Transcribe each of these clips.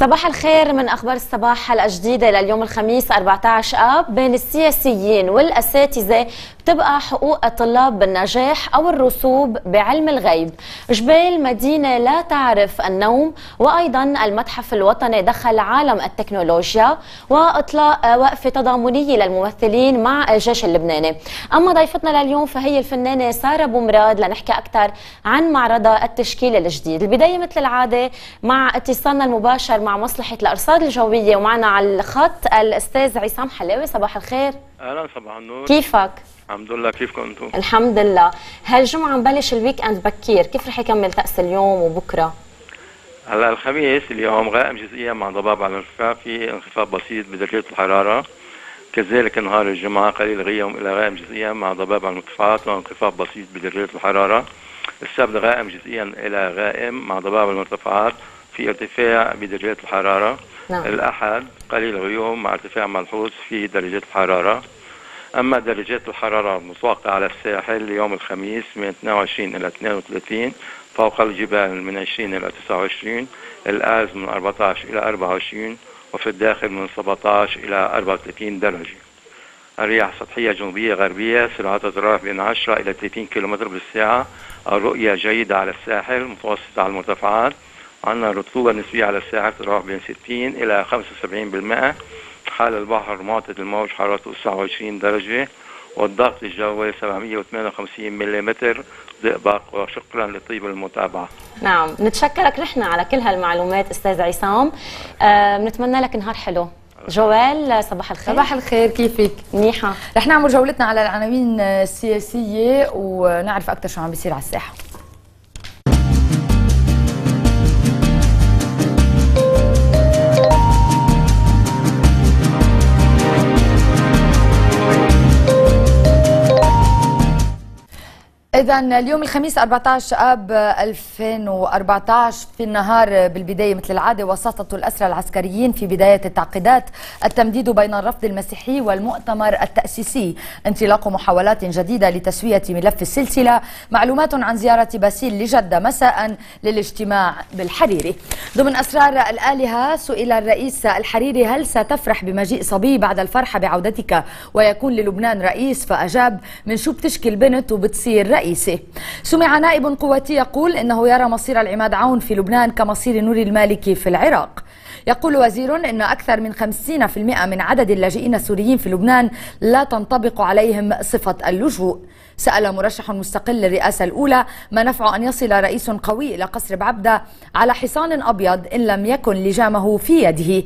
صباح الخير من اخبار الصباح حلقه جديده لليوم الخميس 14 اب بين السياسيين والاساتذه بتبقى حقوق الطلاب بالنجاح او الرسوب بعلم الغيب جبال مدينه لا تعرف النوم وايضا المتحف الوطني دخل عالم التكنولوجيا واطلاق وقفه تضامنيه للممثلين مع الجيش اللبناني اما ضيفتنا لليوم فهي الفنانه ساره بومراد لنحكي اكثر عن معرضها التشكيلي الجديد البدايه مثل العاده مع اتصالنا المباشر مع مع مصلحه الارصاد الجويه ومعنا على الخط الاستاذ عصام حلاوي صباح الخير اهلا صباح النور كيفك الحمد لله كيفكم انتم الحمد لله هالجمعه مبلش الويك اند بكير كيف رح يكمل طقس اليوم وبكره هلا الخميس اليوم غائم جزئيا مع ضباب على الارتفاع في انخفاض بسيط بدرجه الحراره كذلك نهار الجمعه قليل غيوم الى غائم جزئيا مع ضباب على المرتفعات وانخفاض بسيط بدرجه الحراره السبت غائم جزئيا الى غائم مع ضباب المرتفعات في ارتفاع بدرجات الحرارة نعم. الأحد قليل الغيوم مع ارتفاع ملحوظ في درجات الحرارة أما درجات الحرارة المتوقعة على الساحل يوم الخميس من 22 إلى 32 فوق الجبال من 20 إلى 29 الآز من 14 إلى 24 وفي الداخل من 17 إلى 34 درجة الرياح سطحية جنوبية غربية سرعة الرياح بين 10 إلى 30 كم بالساعة الرؤية جيدة على الساحل متوسطة على المرتفعات عندنا رطوبة نسبية على الساعة تتراوح بين 60 إلى 75% حال البحر معطي الموج حرارته 29 درجة والضغط الجوي 758 ملم ضئبق وشكرا لطيب المتابعة نعم نتشكرك نحن على كل هالمعلومات أستاذ عصام بنتمنى أه لك نهار حلو جوال صباح الخير صباح الخير كيفك؟ منيحة رح نعمل جولتنا على العناوين السياسية ونعرف أكثر شو عم بيصير على الساحة اذا اليوم الخميس 14 اب 2014 في النهار بالبدايه مثل العاده وساطه الاسرى العسكريين في بدايه التعقيدات التمديد بين الرفض المسيحي والمؤتمر التاسيسي انطلاق محاولات جديده لتسويه ملف السلسله معلومات عن زياره باسيل لجده مساء للاجتماع بالحريري ضمن اسرار الالهه سئل الرئيس الحريري هل ستفرح بمجيء صبي بعد الفرحه بعودتك ويكون للبنان رئيس فاجاب من شو بتشكي البنت وبتصير رئيس الرئيسي سمع نائب قوتي يقول إنه يرى مصير العماد عون في لبنان كمصير نور المالكي في العراق يقول وزير أن أكثر من 50% من عدد اللاجئين السوريين في لبنان لا تنطبق عليهم صفة اللجوء سأل مرشح مستقل للرئاسة الأولى ما نفع أن يصل رئيس قوي إلى قصر بعبدة على حصان أبيض إن لم يكن لجامه في يده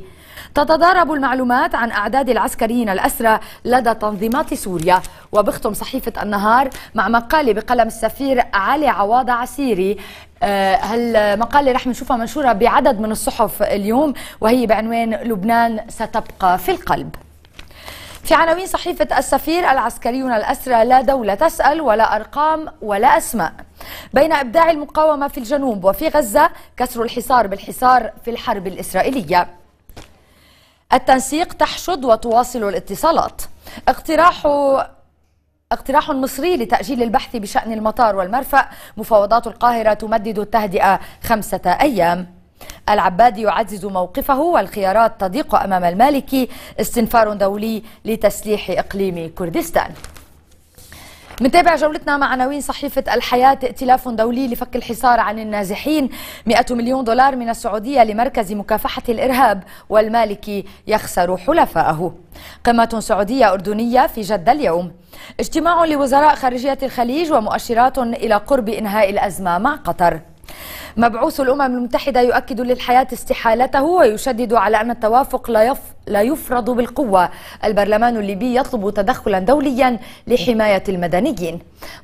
تتضارب المعلومات عن أعداد العسكريين الأسرى لدى تنظيمات سوريا وبختم صحيفة النهار مع مقالة بقلم السفير علي عواضة عسيري هالمقالة آه، رح نشوفها منشورة بعدد من الصحف اليوم وهي بعنوان لبنان ستبقى في القلب في عناوين صحيفة السفير العسكريون الأسرى لا دولة تسأل ولا أرقام ولا أسماء بين إبداع المقاومة في الجنوب وفي غزة كسر الحصار بالحصار في الحرب الإسرائيلية التنسيق تحشد وتواصل الاتصالات اقتراح اقتراح مصري لتأجيل البحث بشأن المطار والمرفأ مفاوضات القاهرة تمدد التهدئة خمسة أيام العبادي يعزز موقفه والخيارات تضيق أمام المالكي استنفار دولي لتسليح إقليم كردستان منتابع جولتنا مع عناوين صحيفة الحياة ائتلاف دولي لفك الحصار عن النازحين 100 مليون دولار من السعودية لمركز مكافحة الإرهاب والمالكي يخسر حلفائه قمة سعودية أردنية في جدة اليوم اجتماع لوزراء خارجية الخليج ومؤشرات إلى قرب إنهاء الأزمة مع قطر مبعوث الأمم المتحدة يؤكد للحياة استحالته ويشدد على أن التوافق لا, يف لا يفرض بالقوة البرلمان الليبي يطلب تدخلا دوليا لحماية المدنيين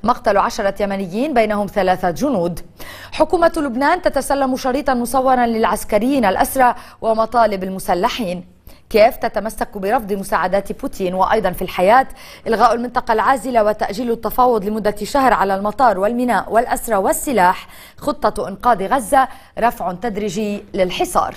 مقتل عشرة يمنيين بينهم ثلاثة جنود حكومة لبنان تتسلم شريطا مصورا للعسكريين الأسرى ومطالب المسلحين كيف تتمسك برفض مساعدات بوتين وأيضا في الحياة إلغاء المنطقة العازلة وتأجيل التفاوض لمدة شهر على المطار والميناء والأسرى والسلاح خطة إنقاذ غزة رفع تدريجي للحصار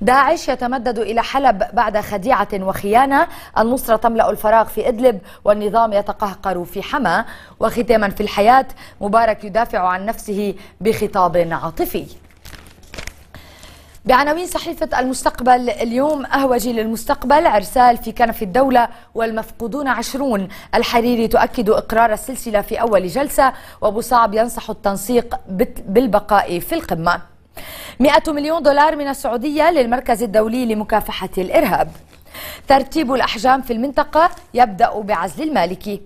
داعش يتمدد إلى حلب بعد خديعة وخيانة النصرة تملأ الفراغ في إدلب والنظام يتقهقر في حما وختاما في الحياة مبارك يدافع عن نفسه بخطاب عاطفي بعناوين صحيفة المستقبل اليوم أهوجي للمستقبل عرسال في كنف الدولة والمفقودون عشرون الحريري تؤكد إقرار السلسلة في أول جلسة وبصعب صعب ينصح التنسيق بالبقاء في القمة 100 مليون دولار من السعودية للمركز الدولي لمكافحة الإرهاب ترتيب الأحجام في المنطقة يبدأ بعزل المالكي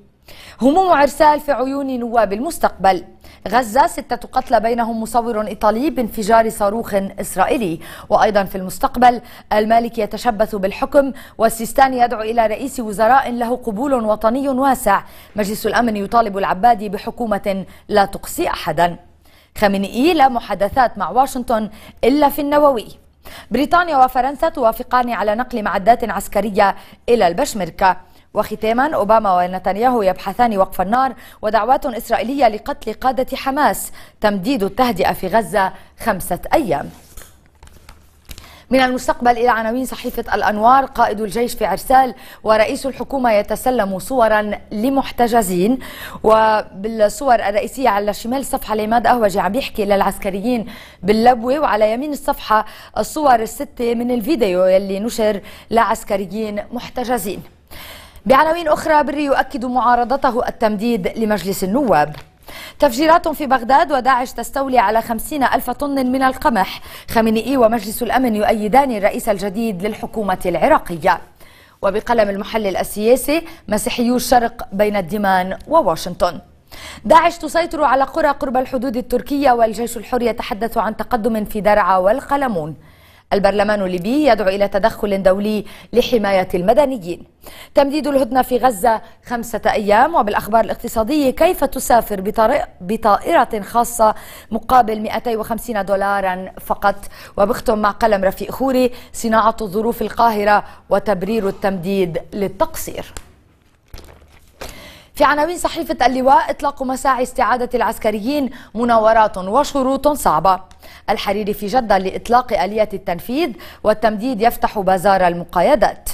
هموم عرسال في عيون نواب المستقبل غزة ستة قتلى بينهم مصور إيطالي بانفجار صاروخ إسرائيلي وأيضا في المستقبل المالك يتشبث بالحكم والسيستاني يدعو إلى رئيس وزراء له قبول وطني واسع مجلس الأمن يطالب العبادي بحكومة لا تقصي أحدا خامنئي لا محادثات مع واشنطن إلا في النووي بريطانيا وفرنسا توافقان على نقل معدات عسكرية إلى البشمركة وختاما أوباما ونتنياهو يبحثان وقف النار ودعوات إسرائيلية لقتل قادة حماس تمديد التهدئة في غزة خمسة أيام من المستقبل إلى عناوين صحيفة الأنوار قائد الجيش في عرسال ورئيس الحكومة يتسلم صورا لمحتجزين وبالصور الرئيسية على شمال الصفحة ليماد أهوجي عم يحكي للعسكريين باللبوة وعلى يمين الصفحة الصور الستة من الفيديو يلي نشر لعسكريين محتجزين بعناوين أخرى بري يؤكد معارضته التمديد لمجلس النواب تفجيرات في بغداد وداعش تستولي على خمسين ألف طن من القمح خامنئي ومجلس الأمن يؤيدان الرئيس الجديد للحكومة العراقية وبقلم المحلل السياسي مسيحيو الشرق بين الديمان وواشنطن داعش تسيطر على قرى قرب الحدود التركية والجيش الحر يتحدث عن تقدم في درعا والقلمون البرلمان الليبي يدعو إلى تدخل دولي لحماية المدنيين تمديد الهدنة في غزة خمسة أيام وبالأخبار الاقتصادية كيف تسافر بطائرة خاصة مقابل 250 دولارا فقط وبختم مع قلم رفيق خوري صناعة ظروف القاهرة وتبرير التمديد للتقصير في عناوين صحيفة اللواء إطلاق مساعي استعادة العسكريين مناورات وشروط صعبة الحريري في جدة لإطلاق آلية التنفيذ والتمديد يفتح بازار المقايضات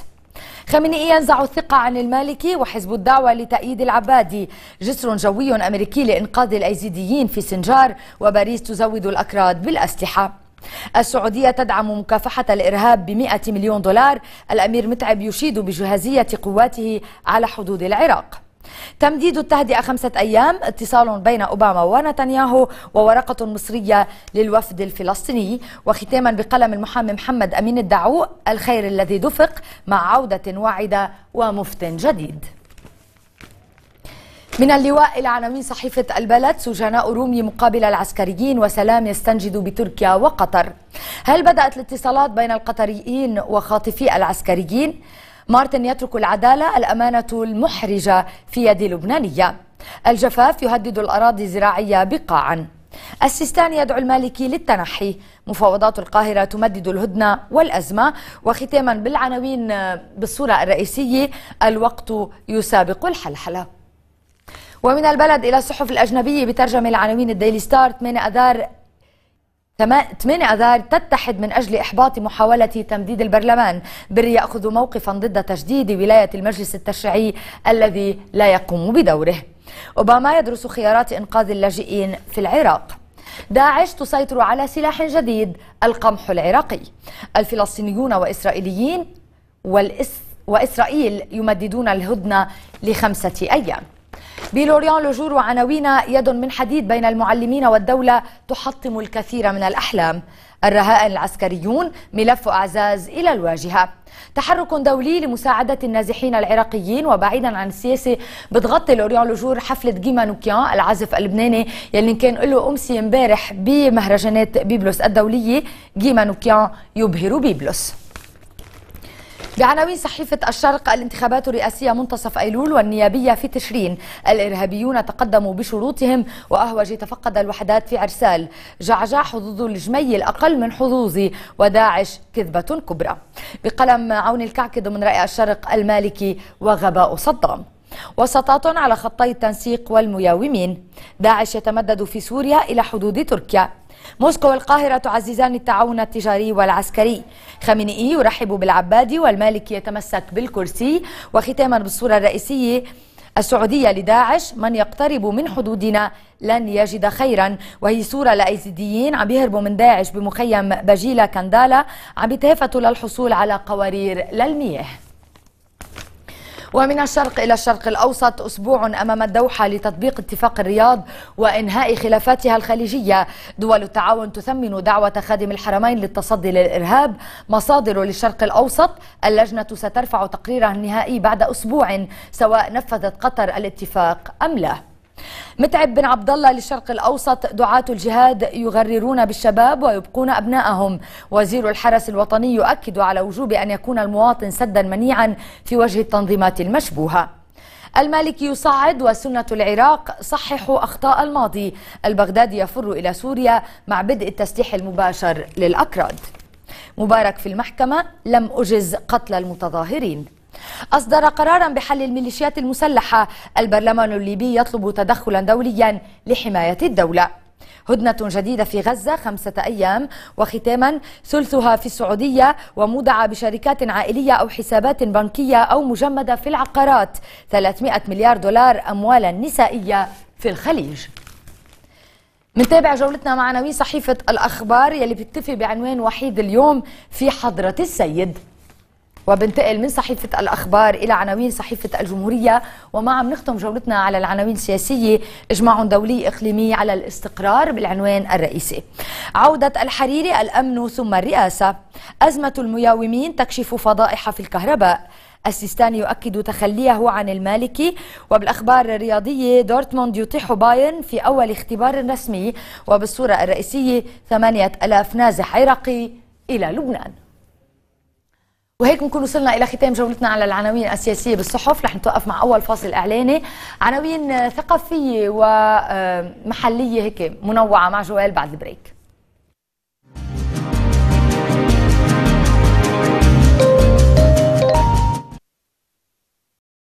خامنئي ينزع الثقة عن المالكي وحزب الدعوة لتأييد العبادي جسر جوي أمريكي لإنقاذ الأيزيديين في سنجار وباريس تزود الأكراد بالأسلحة السعودية تدعم مكافحة الإرهاب بمئة مليون دولار الأمير متعب يشيد بجهازية قواته على حدود العراق تمديد التهدئة خمسة أيام اتصال بين أوباما ونتنياهو وورقة مصرية للوفد الفلسطيني وختاما بقلم المحامي محمد أمين الدعو الخير الذي دفق مع عودة واعدة ومفت جديد من اللواء إلى عناوين صحيفة البلد سجناء رومي مقابل العسكريين وسلام يستنجد بتركيا وقطر هل بدأت الاتصالات بين القطريين وخاطفي العسكريين؟ مارتن يترك العدالة الأمانة المحرجة في يد لبنانية الجفاف يهدد الأراضي الزراعية بقاعا السيستاني يدعو المالكي للتنحي مفاوضات القاهرة تمدد الهدنة والأزمة وختاما بالعناوين بالصورة الرئيسية الوقت يسابق الحلحلة ومن البلد إلى الصحف الأجنبية بترجمة العناوين الديلي ستار 8 أذار 8 أذار تتحد من أجل إحباط محاولة تمديد البرلمان بر يأخذ موقفا ضد تجديد ولاية المجلس التشريعي الذي لا يقوم بدوره أوباما يدرس خيارات إنقاذ اللاجئين في العراق داعش تسيطر على سلاح جديد القمح العراقي الفلسطينيون وإسرائيليين والإس... وإسرائيل يمددون الهدنة لخمسة أيام بلوريان لجور وعناوين يد من حديد بين المعلمين والدولة تحطم الكثير من الأحلام الرهائن العسكريون ملف أعزاز إلى الواجهة تحرك دولي لمساعدة النازحين العراقيين وبعيدا عن السياسة بتغطي لوريان لجور حفلة جيما نوكيان العازف اللبناني يلي كان له أمسي امبارح بمهرجانات بيبلوس الدولية جيما نوكيان يبهر بيبلوس بعناوين صحيفة الشرق الانتخابات الرئاسية منتصف أيلول والنيابية في تشرين الإرهابيون تقدموا بشروطهم وأهوج تفقد الوحدات في عرسال جعجع حظوظ الجمي الأقل من حظوظي وداعش كذبة كبرى بقلم عون الكعك ضمن رأي الشرق المالكي وغباء صدام وسطات على خطي التنسيق والمياومين داعش يتمدد في سوريا إلى حدود تركيا موسكو والقاهرة تعززان التعاون التجاري والعسكري خامنئي يرحب بالعبادي والمالكي يتمسك بالكرسي وختاما بالصورة الرئيسية السعودية لداعش من يقترب من حدودنا لن يجد خيرا وهي صورة لأيزيديين عم بيهربوا من داعش بمخيم بجيلة كندالا عم بيتهافتوا للحصول على قوارير للمياه ومن الشرق إلى الشرق الأوسط أسبوع أمام الدوحة لتطبيق اتفاق الرياض وإنهاء خلافاتها الخليجية دول التعاون تثمن دعوة خادم الحرمين للتصدي للإرهاب مصادر للشرق الأوسط اللجنة سترفع تقريرها النهائي بعد أسبوع سواء نفذت قطر الاتفاق أم لا متعب بن عبد الله للشرق الأوسط دعاة الجهاد يغررون بالشباب ويبقون أبنائهم وزير الحرس الوطني يؤكد على وجوب أن يكون المواطن سدا منيعا في وجه التنظيمات المشبوهة المالكي يصعد وسنة العراق صححوا أخطاء الماضي البغدادي يفر إلى سوريا مع بدء التسليح المباشر للأكراد مبارك في المحكمة لم أجز قتل المتظاهرين أصدر قرارا بحل الميليشيات المسلحة البرلمان الليبي يطلب تدخلا دوليا لحماية الدولة هدنة جديدة في غزة خمسة أيام وختاما ثلثها في السعودية ومودعة بشركات عائلية أو حسابات بنكية أو مجمدة في العقارات 300 مليار دولار أموالا نسائية في الخليج منتابع جولتنا مع عناوين صحيفة الأخبار يلي بتكتفي بعنوان وحيد اليوم في حضرة السيد وبنتقل من صحيفة الأخبار إلى عناوين صحيفة الجمهورية وما عم نختم جولتنا على العناوين السياسية إجماع دولي إقليمي على الاستقرار بالعنوان الرئيسي عودة الحريري الأمن ثم الرئاسة أزمة المياومين تكشف فضائح في الكهرباء السيستاني يؤكد تخليه عن المالكي وبالأخبار الرياضية دورتموند يطيح بايرن في أول اختبار رسمي وبالصورة الرئيسية 8000 نازح عراقي إلى لبنان وهيك بنكون وصلنا الى ختام جولتنا على العناوين السياسيه بالصحف رح نتوقف مع اول فاصل اعلاني عناوين ثقافيه ومحليه هيك منوعه مع جوال بعد البريك